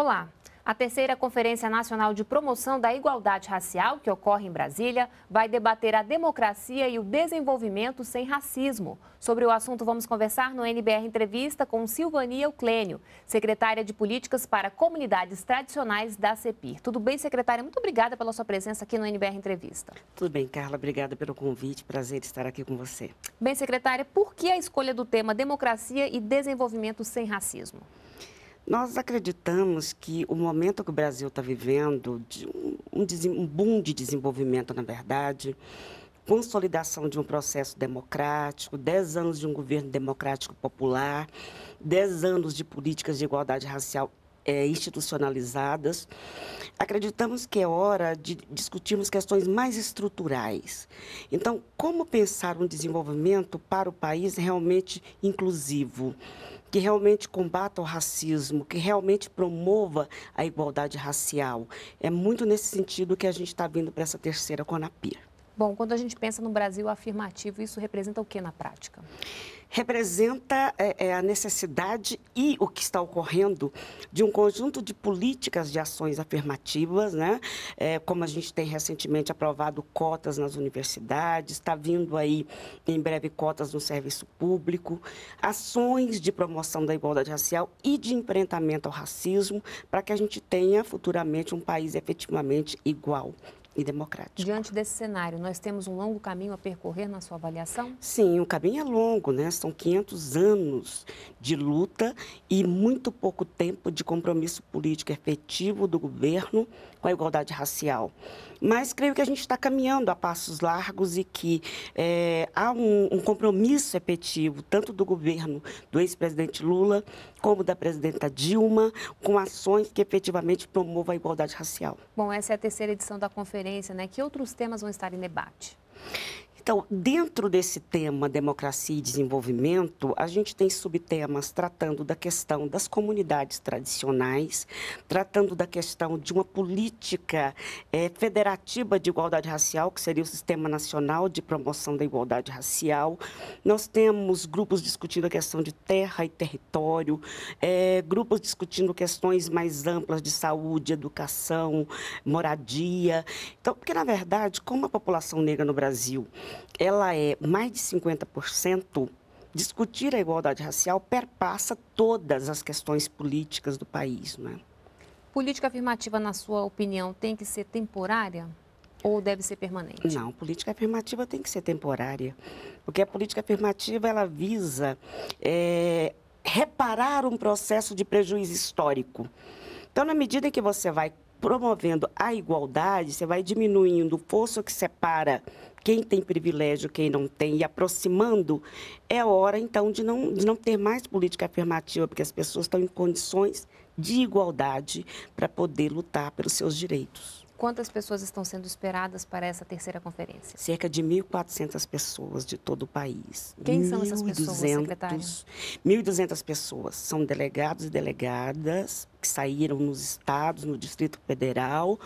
Olá! A terceira Conferência Nacional de Promoção da Igualdade Racial, que ocorre em Brasília, vai debater a democracia e o desenvolvimento sem racismo. Sobre o assunto, vamos conversar no NBR Entrevista com Silvania Euclênio, secretária de Políticas para Comunidades Tradicionais da CEPIR. Tudo bem, secretária? Muito obrigada pela sua presença aqui no NBR Entrevista. Tudo bem, Carla. Obrigada pelo convite. Prazer estar aqui com você. Bem, secretária, por que a escolha do tema democracia e desenvolvimento sem racismo? Nós acreditamos que o momento que o Brasil está vivendo, de um, um, boom de desenvolvimento, na verdade, consolidação de um processo democrático, dez anos de um governo democrático popular, dez anos de políticas de igualdade racial é, institucionalizadas, acreditamos que é hora de discutirmos questões mais estruturais. Então, como pensar um desenvolvimento para o país realmente inclusivo? que realmente combata o racismo, que realmente promova a igualdade racial. É muito nesse sentido que a gente está vindo para essa terceira Conapir. Bom, quando a gente pensa no Brasil afirmativo, isso representa o que na prática? representa é, é, a necessidade e o que está ocorrendo de um conjunto de políticas de ações afirmativas, né? É, como a gente tem recentemente aprovado cotas nas universidades, está vindo aí em breve cotas no serviço público, ações de promoção da igualdade racial e de enfrentamento ao racismo, para que a gente tenha futuramente um país efetivamente igual e democrático. Diante desse cenário, nós temos um longo caminho a percorrer na sua avaliação? Sim, o caminho é longo, né? São 500 anos de luta e muito pouco tempo de compromisso político efetivo do governo com a igualdade racial. Mas creio que a gente está caminhando a passos largos e que é, há um, um, compromisso efetivo, tanto do governo do ex-presidente Lula, como da presidenta Dilma, com ações que efetivamente promovam a igualdade racial. Bom, essa é a terceira edição da conferência, né? Que outros temas vão estar em debate? Então, dentro desse tema democracia e desenvolvimento, a gente tem subtemas tratando da questão das comunidades tradicionais, tratando da questão de uma política é, federativa de igualdade racial, que seria o Sistema Nacional de Promoção da Igualdade Racial. Nós temos grupos discutindo a questão de terra e território, é, grupos discutindo questões mais amplas de saúde, educação, moradia. Então, porque, na verdade, como a população negra no Brasil ela é mais de 50%. Discutir a igualdade racial perpassa todas as questões políticas do país. Né? Política afirmativa, na sua opinião, tem que ser temporária? ou deve ser permanente? Não, política afirmativa tem que ser temporária, porque a política afirmativa ela visa é, reparar um processo de prejuízo histórico. Então, na medida em que você vai promovendo a igualdade, você vai diminuindo o fosso que separa quem tem privilégio, quem não tem, e aproximando, é hora, então, de não, de não ter mais política afirmativa, porque as pessoas estão em condições de igualdade para poder lutar pelos seus direitos. Quantas pessoas estão sendo esperadas para essa terceira conferência? Cerca de 1.400 pessoas de todo o país. Quem 1. são essas pessoas, 200, 1.200 pessoas. São delegados e delegadas que saíram nos estados, no Distrito Federal,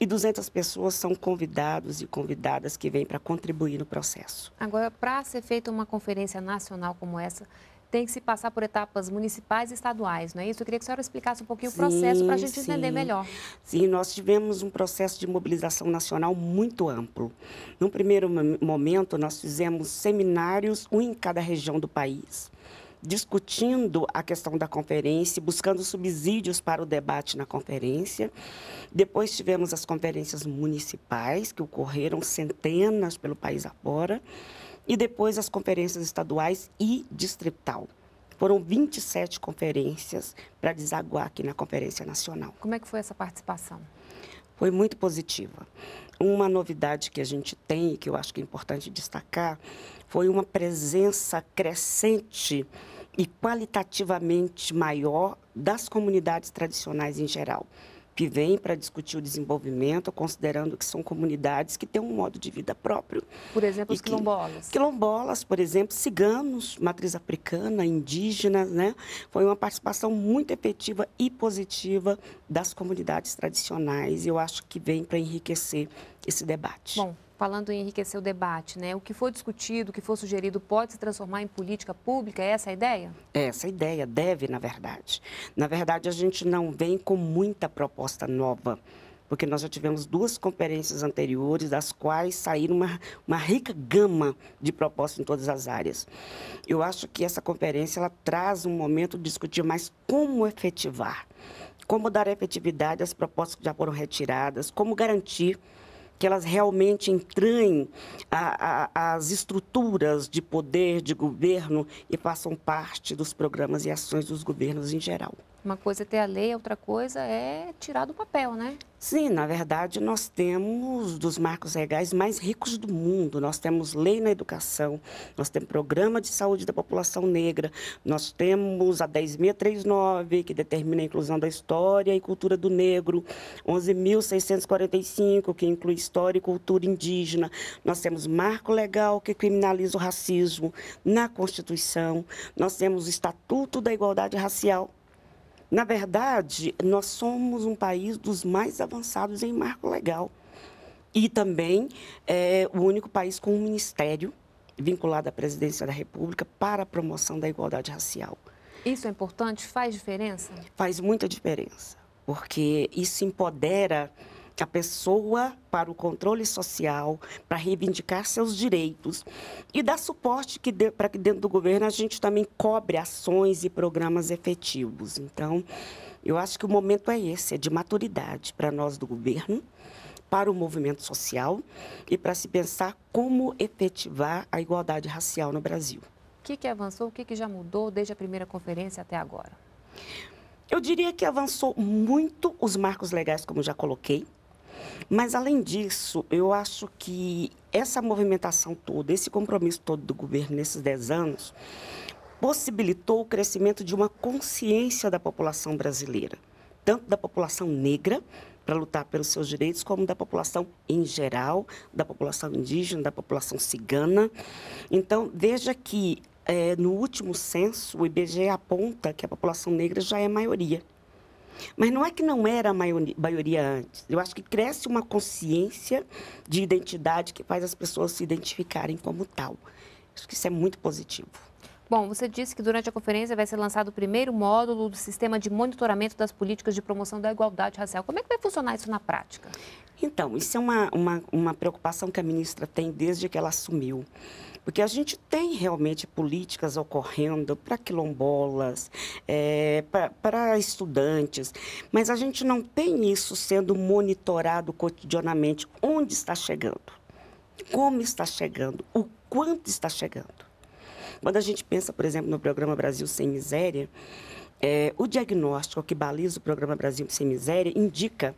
e 200 pessoas são convidados e convidadas que vêm para contribuir no processo. Agora, para ser feita uma conferência nacional como essa, tem que se passar por etapas municipais e estaduais, não é isso? Eu queria que a senhora explicasse um pouquinho sim, o processo para a gente sim. entender melhor. Sim, nós tivemos um processo de mobilização nacional muito amplo. Num primeiro momento, nós fizemos seminários, um em cada região do país discutindo a questão da conferência, buscando subsídios para o debate na conferência. Depois tivemos as conferências municipais, que ocorreram centenas pelo país afora, e depois as conferências estaduais e distrital. Foram 27 conferências para desaguar aqui na Conferência Nacional. Como é que foi essa participação? foi muito positiva. Uma novidade que a gente tem e que eu acho que é importante destacar foi uma presença crescente e qualitativamente maior das comunidades tradicionais em geral que vêm para discutir o desenvolvimento, considerando que são comunidades que têm um modo de vida próprio. Por exemplo, os quilombolas. Que, quilombolas, por exemplo, ciganos, matriz africana, indígenas, né? Foi uma participação muito efetiva e positiva das comunidades tradicionais. E eu acho que vem para enriquecer esse debate. Bom falando em enriquecer o debate, né? O que for discutido, o que for sugerido pode se transformar em política pública? É essa a ideia? É, essa a ideia deve, na verdade. Na verdade, a gente não vem com muita proposta nova porque nós já tivemos duas conferências anteriores, das quais saíram uma, uma rica gama de propostas em todas as áreas. Eu acho que essa conferência ela traz um momento de discutir mais como efetivar, como dar efetividade às propostas que já foram retiradas, como garantir que elas realmente entranhem a, a, as estruturas de poder, de governo e façam parte dos programas e ações dos governos em geral. Uma coisa é ter a lei, outra coisa é tirar do papel, né? Sim, na verdade, nós temos dos marcos legais mais ricos do mundo. Nós temos lei na educação, nós temos programa de saúde da população negra, nós temos a 10.639, que determina a inclusão da história e cultura do negro, 11.645, que inclui história e cultura indígena. Nós temos marco legal que criminaliza o racismo na Constituição, nós temos o Estatuto da Igualdade Racial, na verdade, nós somos um país dos mais avançados em marco legal. E também é o único país com um ministério vinculado à presidência da República para a promoção da igualdade racial. Isso é importante? Faz diferença? Faz muita diferença, porque isso empodera que a pessoa para o controle social, para reivindicar seus direitos e dar suporte que para que dentro do governo a gente também cobre ações e programas efetivos. Então, eu acho que o momento é esse, é de maturidade para nós do governo, para o movimento social e para se pensar como efetivar a igualdade racial no Brasil. O que, que avançou, o que, que já mudou desde a primeira conferência até agora? Eu diria que avançou muito os marcos legais, como já coloquei mas, além disso, eu acho que essa movimentação toda, esse compromisso todo do governo nesses 10 anos, possibilitou o crescimento de uma consciência da população brasileira, tanto da população negra, para lutar pelos seus direitos, como da população em geral, da população indígena, da população cigana. Então, veja que é, no último censo, o IBGE aponta que a população negra já é maioria mas não é que não era a maioria antes. Eu acho que cresce uma consciência de identidade que faz as pessoas se identificarem como tal. Acho que isso é muito positivo. Bom, você disse que durante a conferência vai ser lançado o primeiro módulo do sistema de monitoramento das políticas de promoção da igualdade racial. Como é que vai funcionar isso na prática? Então, isso é uma, uma, uma preocupação que a ministra tem desde que ela assumiu. Porque a gente tem realmente políticas ocorrendo para quilombolas, é, para estudantes, mas a gente não tem isso sendo monitorado cotidianamente onde está chegando, como está chegando, o quanto está chegando. Quando a gente pensa, por exemplo, no programa Brasil Sem Miséria, é, o diagnóstico que baliza o programa Brasil Sem Miséria indica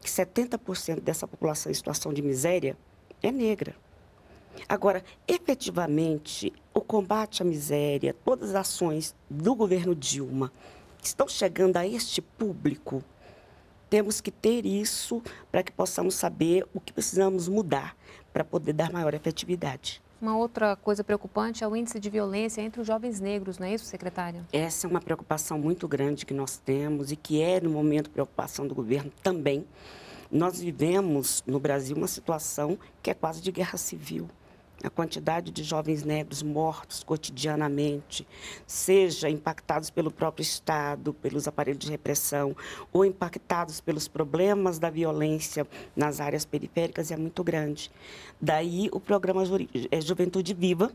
que 70% dessa população em situação de miséria é negra. Agora, efetivamente, o combate à miséria, todas as ações do governo Dilma estão chegando a este público. Temos que ter isso para que possamos saber o que precisamos mudar para poder dar maior efetividade. Uma outra coisa preocupante é o índice de violência entre os jovens negros, não é isso, secretário? Essa é uma preocupação muito grande que nós temos e que é, no momento, preocupação do governo também. Nós vivemos no Brasil uma situação que é quase de guerra civil a quantidade de jovens negros mortos cotidianamente, seja impactados pelo próprio Estado, pelos aparelhos de repressão, ou impactados pelos problemas da violência nas áreas periféricas, é muito grande. Daí o programa é, Juventude Viva,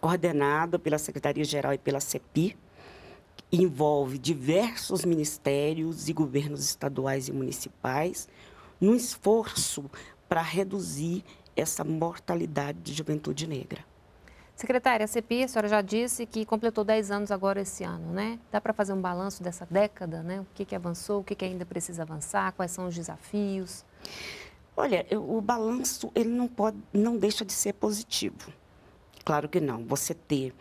coordenado pela Secretaria-Geral e pela CEPI, envolve diversos ministérios e governos estaduais e municipais, num esforço para reduzir essa mortalidade de juventude negra. Secretária, a CPI, a senhora já disse que completou 10 anos agora esse ano, né? Dá para fazer um balanço dessa década, né? O que, que avançou, o que, que ainda precisa avançar, quais são os desafios? Olha, o balanço ele não pode, não deixa de ser positivo. Claro que não. Você ter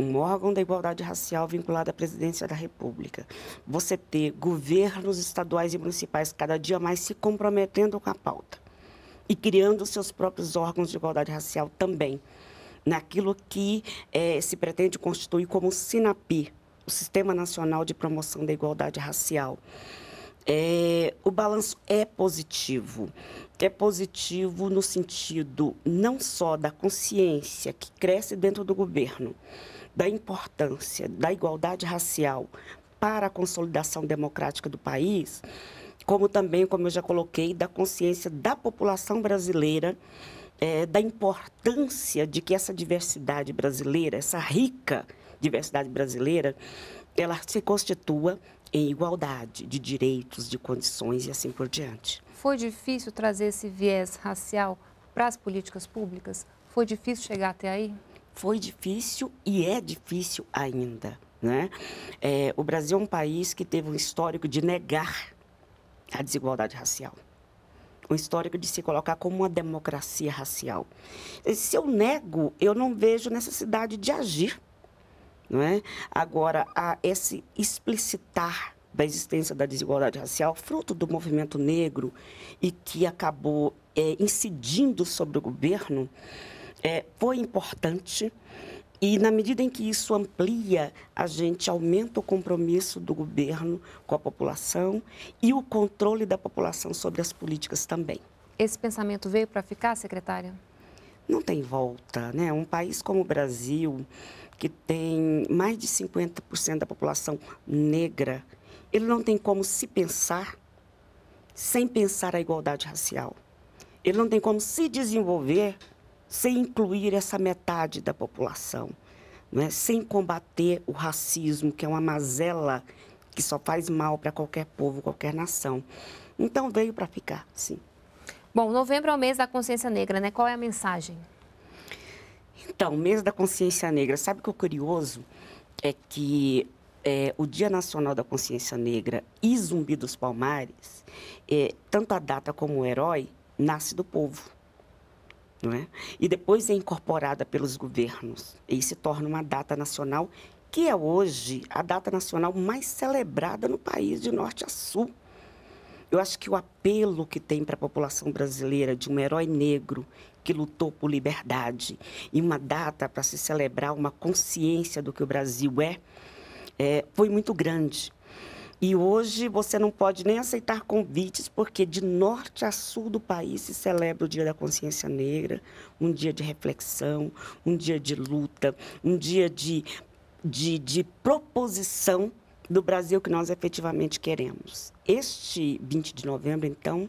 um órgão da igualdade racial vinculado à presidência da República, você ter governos estaduais e municipais cada dia mais se comprometendo com a pauta e criando seus próprios órgãos de igualdade racial também, naquilo que é, se pretende constituir como o SINAPI, o Sistema Nacional de Promoção da Igualdade Racial. É, o balanço é positivo. É positivo no sentido não só da consciência que cresce dentro do governo, da importância da igualdade racial para a consolidação democrática do país, como também, como eu já coloquei, da consciência da população brasileira, é, da importância de que essa diversidade brasileira, essa rica diversidade brasileira, ela se constitua em igualdade de direitos, de condições e assim por diante. Foi difícil trazer esse viés racial para as políticas públicas? Foi difícil chegar até aí? Foi difícil e é difícil ainda. Né? É, o Brasil é um país que teve um histórico de negar a desigualdade racial. o histórico de se colocar como uma democracia racial. se eu nego, eu não vejo necessidade de agir. Não é? Agora, a esse explicitar da existência da desigualdade racial, fruto do movimento negro e que acabou é, incidindo sobre o governo, é, foi importante, e na medida em que isso amplia, a gente aumenta o compromisso do governo com a população e o controle da população sobre as políticas também. Esse pensamento veio para ficar, secretária? Não tem volta, né? Um país como o Brasil, que tem mais de 50% da população negra, ele não tem como se pensar sem pensar a igualdade racial. Ele não tem como se desenvolver sem incluir essa metade da população, é? sem combater o racismo, que é uma mazela que só faz mal para qualquer povo, qualquer nação. Então veio para ficar, sim. Bom, novembro é o mês da consciência negra, né? Qual é a mensagem? Então, mês da consciência negra. Sabe o que é curioso é que é, o Dia Nacional da Consciência Negra e Zumbi dos Palmares, é, tanto a data como o herói, nasce do povo não é? Né? E depois é incorporada pelos governos e se torna uma data nacional que é hoje a data nacional mais celebrada no país de norte a sul. Eu acho que o apelo que tem para a população brasileira de um herói negro que lutou por liberdade e uma data para se celebrar uma consciência do que o Brasil é, é foi muito grande. E hoje você não pode nem aceitar convites, porque de norte a sul do país se celebra o Dia da Consciência Negra, um dia de reflexão, um dia de luta, um dia de, de, de proposição do Brasil que nós efetivamente queremos. Este 20 de novembro, então,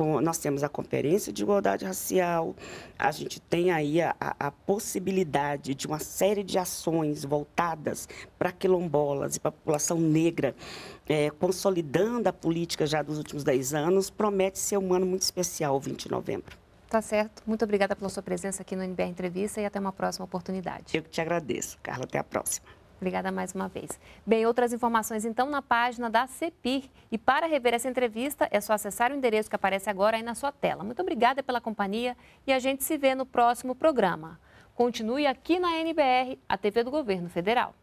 com, nós temos a Conferência de Igualdade Racial, a gente tem aí a, a possibilidade de uma série de ações voltadas para quilombolas e para a população negra, é, consolidando a política já dos últimos 10 anos, promete ser um ano muito especial, 20 de novembro. Tá certo. Muito obrigada pela sua presença aqui no NBR Entrevista e até uma próxima oportunidade. Eu que te agradeço, Carla. Até a próxima. Obrigada mais uma vez. Bem, outras informações então na página da CEPIR. E para rever essa entrevista, é só acessar o endereço que aparece agora aí na sua tela. Muito obrigada pela companhia e a gente se vê no próximo programa. Continue aqui na NBR, a TV do Governo Federal.